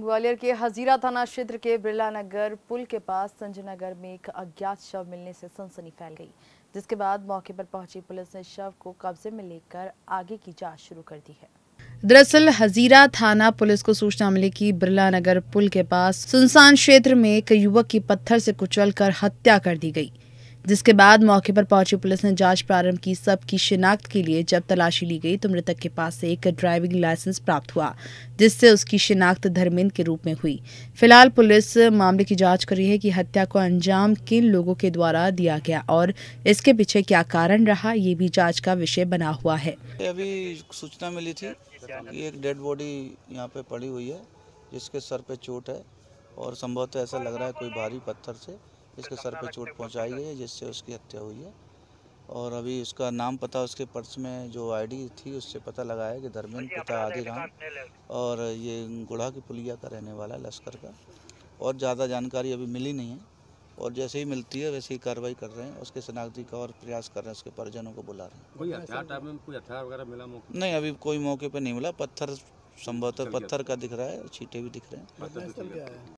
ग्वालियर के हजीरा थाना क्षेत्र के बिरला नगर पुल के पास संजय नगर में एक अज्ञात शव मिलने से सनसनी फैल गई जिसके बाद मौके पर पहुंची पुलिस ने शव को कब्जे में लेकर आगे की जांच शुरू कर दी है दरअसल हजीरा थाना पुलिस को सूचना मिली कि बिरला नगर पुल के पास सुनसान क्षेत्र में एक युवक की पत्थर से कुचल कर हत्या कर दी गई जिसके बाद मौके पर पहुंची पुलिस ने जांच प्रारंभ की सबकी शिनाख्त के लिए जब तलाशी ली गई तो मृतक के पास से एक ड्राइविंग लाइसेंस प्राप्त हुआ जिससे उसकी शिनाख्त धर्मेंद्र के रूप में हुई फिलहाल पुलिस मामले की जांच कर रही है कि हत्या को अंजाम किन लोगों के द्वारा दिया गया और इसके पीछे क्या कारण रहा ये भी जाँच का विषय बना हुआ है अभी सूचना मिली थी एक डेड बॉडी यहाँ पे पड़ी हुई है जिसके सर पे चोट है और संभवतः ऐसा लग रहा है कोई भारी पत्थर से इसके सर पर चोट पहुंचाई गई है जिससे उसकी हत्या हुई है और अभी उसका नाम पता उसके पर्स में जो आईडी थी उससे पता लगाया कि धर्मेंद्र पिता आदिराम और ये गुड़ा की पुलिया का रहने वाला है लश्कर का और ज़्यादा जानकारी अभी मिली नहीं है और जैसे ही मिलती है वैसे ही कार्रवाई कर रहे हैं उसके शनाख्ती का और प्रयास कर रहे हैं उसके परिजनों को बुला रहे हैं कोई हथियार में कोई हथियार वगैरह मिला मौके नहीं अभी कोई मौके पर नहीं मिला पत्थर संभवतः पत्थर का दिख रहा है छीटे भी दिख रहे हैं